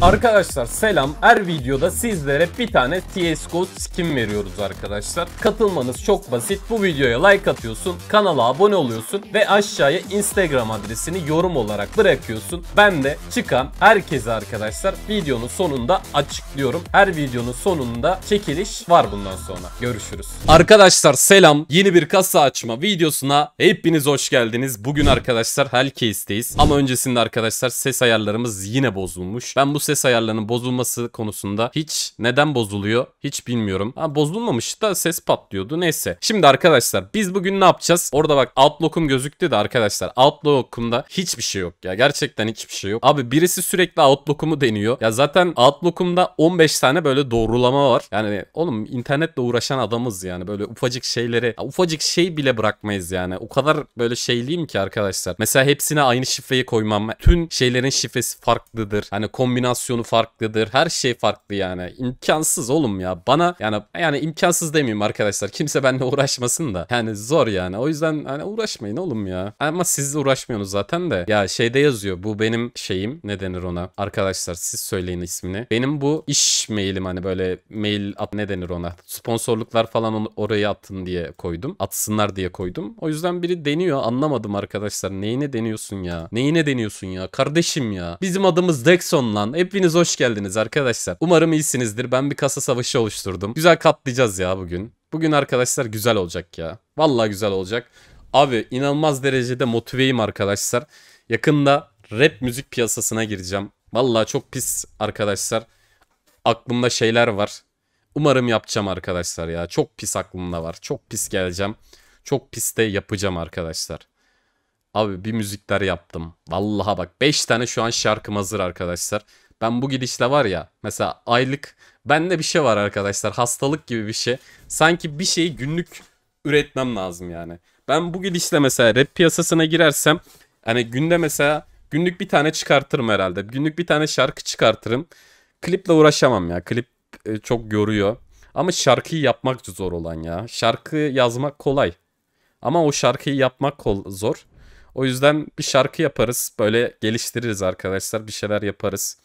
Arkadaşlar selam. Her videoda sizlere bir tane CSGO skin veriyoruz arkadaşlar. Katılmanız çok basit. Bu videoya like atıyorsun, kanala abone oluyorsun ve aşağıya Instagram adresini yorum olarak bırakıyorsun. Ben de çıkan herkese arkadaşlar videonun sonunda açıklıyorum. Her videonun sonunda çekiliş var bundan sonra. Görüşürüz. Arkadaşlar selam. Yeni bir kasa açma videosuna hepiniz hoş geldiniz. Bugün arkadaşlar Hellcase'deyiz. Ama öncesinde arkadaşlar ses ayarlarımız yine bozulmuş. Ben bu ses ayarlarının bozulması konusunda hiç neden bozuluyor hiç bilmiyorum. Ha, bozulmamış da ses patlıyordu neyse. Şimdi arkadaşlar biz bugün ne yapacağız? Orada bak Outlook'um gözüktü de arkadaşlar Outlook'umda hiçbir şey yok ya gerçekten hiçbir şey yok. Abi birisi sürekli Outlook'umu deniyor. Ya zaten Outlook'umda 15 tane böyle doğrulama var. Yani oğlum internetle uğraşan adamız yani böyle ufacık şeyleri ya, ufacık şey bile bırakmayız yani. O kadar böyle şeyliyim ki arkadaşlar. Mesela hepsine aynı şifreyi koymam. Tüm şeylerin şifresi farklıdır. Hani kombinasyon animasyonu farklıdır. Her şey farklı yani. İmkansız oğlum ya. Bana yani yani imkansız demeyeyim arkadaşlar. Kimse benimle uğraşmasın da. Yani zor yani. O yüzden hani uğraşmayın oğlum ya. Ama siz uğraşmıyorsunuz zaten de. Ya şeyde yazıyor. Bu benim şeyim. Ne denir ona? Arkadaşlar siz söyleyin ismini. Benim bu iş mailim hani böyle mail at ne denir ona? Sponsorluklar falan onu oraya atın diye koydum. Atsınlar diye koydum. O yüzden biri deniyor. Anlamadım arkadaşlar. Neyine deniyorsun ya? Neyine deniyorsun ya? Kardeşim ya. Bizim adımız Dexon lan. Hep Hepiniz hoş geldiniz arkadaşlar. Umarım iyisinizdir. Ben bir kasa savaşı oluşturdum. Güzel katlayacağız ya bugün. Bugün arkadaşlar güzel olacak ya. Vallahi güzel olacak. Abi inanılmaz derecede motiveyim arkadaşlar. Yakında rap müzik piyasasına gireceğim. Vallahi çok pis arkadaşlar. Aklımda şeyler var. Umarım yapacağım arkadaşlar ya. Çok pis aklımda var. Çok pis geleceğim. Çok pis de yapacağım arkadaşlar. Abi bir müzikler yaptım. Vallaha bak 5 tane şu an şarkım hazır arkadaşlar. Ben bu gidişle var ya mesela aylık bende bir şey var arkadaşlar hastalık gibi bir şey. Sanki bir şeyi günlük üretmem lazım yani. Ben bu gidişle mesela rap piyasasına girersem hani günde mesela günlük bir tane çıkartırım herhalde. Günlük bir tane şarkı çıkartırım. Kliple uğraşamam ya. Klip e, çok yoruyor. Ama şarkıyı yapmak zor olan ya. Şarkı yazmak kolay. Ama o şarkıyı yapmak zor. O yüzden bir şarkı yaparız. Böyle geliştiririz arkadaşlar. Bir şeyler yaparız.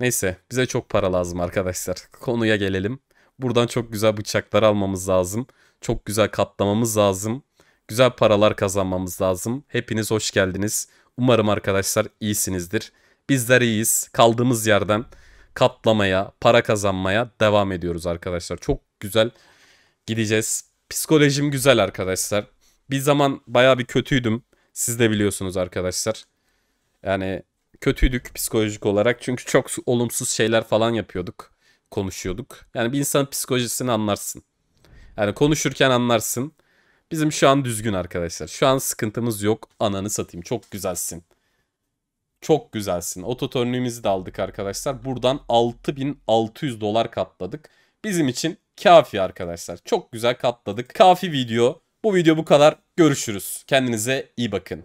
Neyse bize çok para lazım arkadaşlar. Konuya gelelim. Buradan çok güzel bıçaklar almamız lazım. Çok güzel katlamamız lazım. Güzel paralar kazanmamız lazım. Hepiniz hoş geldiniz. Umarım arkadaşlar iyisinizdir. Bizler iyiyiz. Kaldığımız yerden katlamaya, para kazanmaya devam ediyoruz arkadaşlar. Çok güzel gideceğiz. Psikolojim güzel arkadaşlar. Bir zaman baya bir kötüydüm. Siz de biliyorsunuz arkadaşlar. Yani kötüydük psikolojik olarak. Çünkü çok olumsuz şeyler falan yapıyorduk. Konuşuyorduk. Yani bir insanın psikolojisini anlarsın. Yani konuşurken anlarsın. Bizim şu an düzgün arkadaşlar. Şu an sıkıntımız yok. Ananı satayım. Çok güzelsin. Çok güzelsin. Ototörlüğümüzü de aldık arkadaşlar. Buradan 6600 dolar katladık. Bizim için kafi arkadaşlar. Çok güzel katladık. Kafi video. Bu video bu kadar. Görüşürüz. Kendinize iyi bakın.